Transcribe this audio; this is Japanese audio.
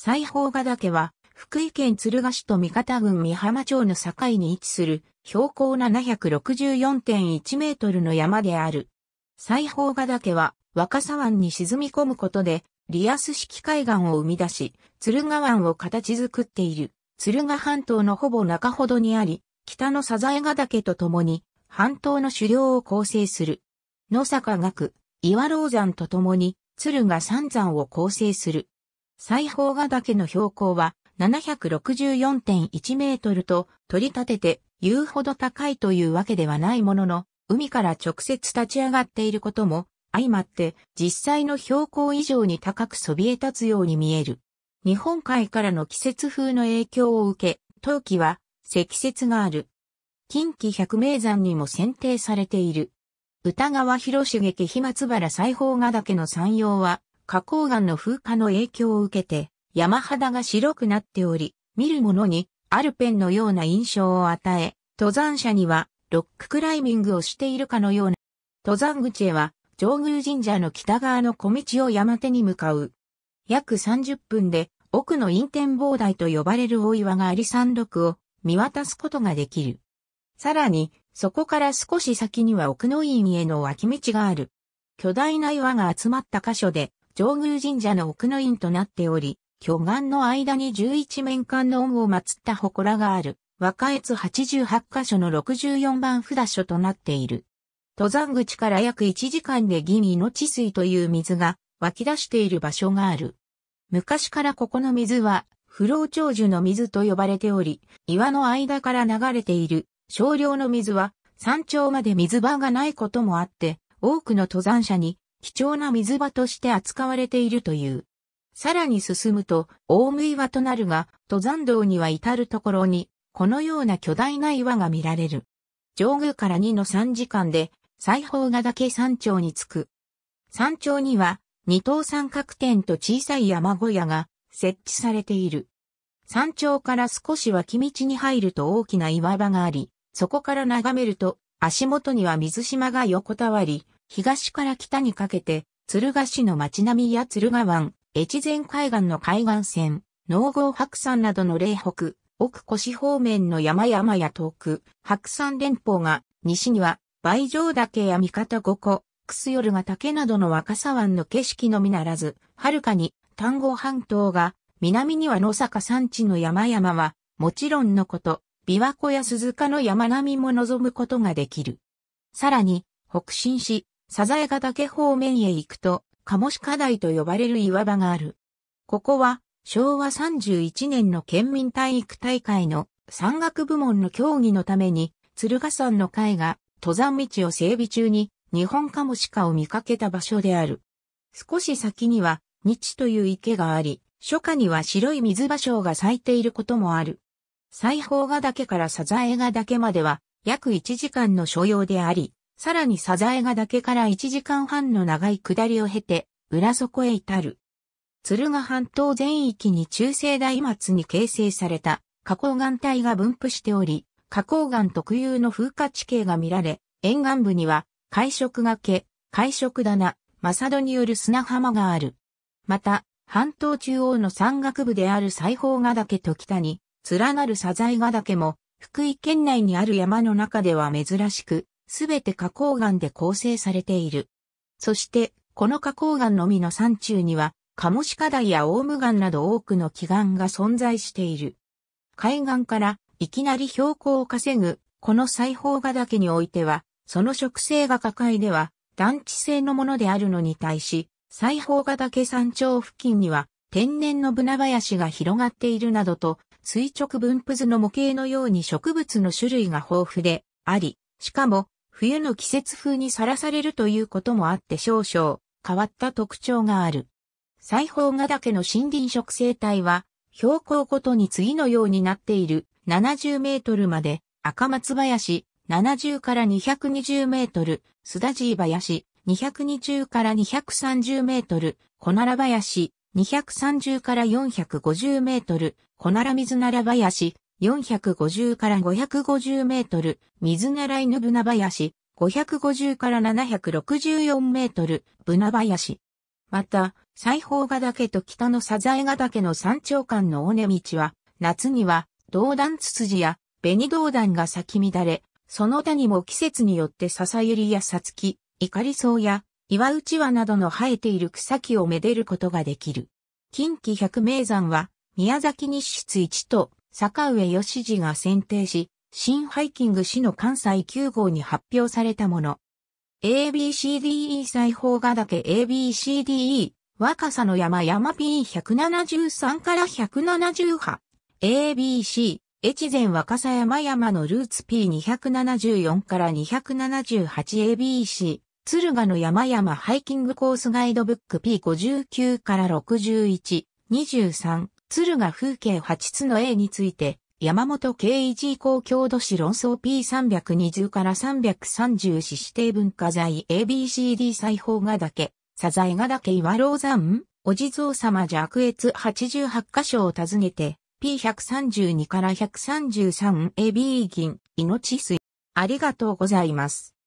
西方ヶ岳は、福井県敦賀市と三方郡美浜町の境に位置する、標高764.1メートルの山である。西方ヶ岳は、若狭湾に沈み込むことで、リアス式海岸を生み出し、敦賀湾を形作っている、敦賀半島のほぼ中ほどにあり、北のサザエヶ岳と共に、半島の狩猟を構成する。野坂岳、岩老山と共に、敦賀三山を構成する。西方ヶ岳の標高は764.1メートルと取り立てて言うほど高いというわけではないものの、海から直接立ち上がっていることも相まって実際の標高以上に高くそびえ立つように見える。日本海からの季節風の影響を受け、冬季は積雪がある。近畿百名山にも選定されている。歌川広重木飛松原西方ヶ岳の山陽は、花崗岩の風化の影響を受けて、山肌が白くなっており、見る者にアルペンのような印象を与え、登山者にはロッククライミングをしているかのような。登山口へは上宮神社の北側の小道を山手に向かう。約30分で奥の陰天望台と呼ばれる大岩があり山麓を見渡すことができる。さらに、そこから少し先には奥の院への脇道がある。巨大な岩が集まった箇所で上宮神社の奥の院となっており、巨岩の間に11面の恩を祀った祠がある、和歌越88箇所の64番札所となっている。登山口から約1時間で銀命水という水が湧き出している場所がある。昔からここの水は不老長寿の水と呼ばれており、岩の間から流れている少量の水は山頂まで水場がないこともあって、多くの登山者に貴重な水場として扱われているという。さらに進むと、大い岩となるが、登山道には至るところに、このような巨大な岩が見られる。上宮から2の3時間で、西方が岳山頂に着く。山頂には、二等三角点と小さい山小屋が設置されている。山頂から少し脇道に入ると大きな岩場があり、そこから眺めると足元には水島が横たわり、東から北にかけて、鶴ヶ市の町並みや鶴ヶ湾、越前海岸の海岸線、農郷白山などの霊北、奥越方面の山々や遠く、白山連峰が、西には、倍城岳や三方五湖、よるが岳などの若狭湾の景色のみならず、はるかに、丹後半島が、南には野坂山地の山々は、もちろんのこと、琵琶湖や鈴鹿の山並みも望むことができる。さらに、北進し、サザエガ岳方面へ行くと、カモシカ台と呼ばれる岩場がある。ここは、昭和31年の県民体育大会の山岳部門の競技のために、鶴ヶ山の会が登山道を整備中に日本カモシカを見かけた場所である。少し先には、日という池があり、初夏には白い水芭蕉が咲いていることもある。西方ヶ岳からサザエヶ岳までは約1時間の所要であり、さらにサザエが岳から1時間半の長い下りを経て、裏底へ至る。鶴ヶ半島全域に中世代末に形成された花崗岩帯が分布しており、花崗岩特有の風化地形が見られ、沿岸部には、海食崖、海食棚、マサドによる砂浜がある。また、半島中央の山岳部である西方ヶ岳と北に、連なるサザエヶ岳も、福井県内にある山の中では珍しく、すべて花崗岩で構成されている。そして、この花崗岩のみの山中には、カモシカダイやオウム岩など多くの奇岩が存在している。海岸からいきなり標高を稼ぐ、この裁縫画岳においては、その植生が下界では団地性のものであるのに対し、裁縫画岳山頂付近には天然のブナ林が広がっているなどと、垂直分布図の模型のように植物の種類が豊富であり、しかも冬の季節風にさらされるということもあって少々変わった特徴がある。西方ヶ岳の森林植生帯は、標高ごとに次のようになっている70メートルまで赤松林70から220メートル、須田じい林220から230メートル、小奈良林230から450メートル、小奈良水なら林450から550メートル、水狙いのブナ林、550から764メートル、ブナ林。また、西方ヶ岳と北のサザエヶ岳の山頂間の尾根道は、夏には、道断ツツジや、紅道断が咲き乱れ、その他にも季節によって笹ゆりやさつき、イカリソウや、岩内輪などの生えている草木をめでることができる。近畿百名山は、宮崎日出一と坂上義次が選定し、新ハイキング市の関西9号に発表されたもの。ABCDE 裁縫画岳 ABCDE 若さの山山 P173 から178 ABC 越前若狭山山のルーツ P274 から 278ABC 敦賀の山山ハイキングコースガイドブック P59 から61 23鶴が風景8つの A について、山本圭一以降郷土史論争 P320 から330市指定文化財 ABCD 裁縫画だけ、サザエ画だけ岩老山お地蔵様弱越88箇所を訪ねて、P132 から 133AB 銀、命水。ありがとうございます。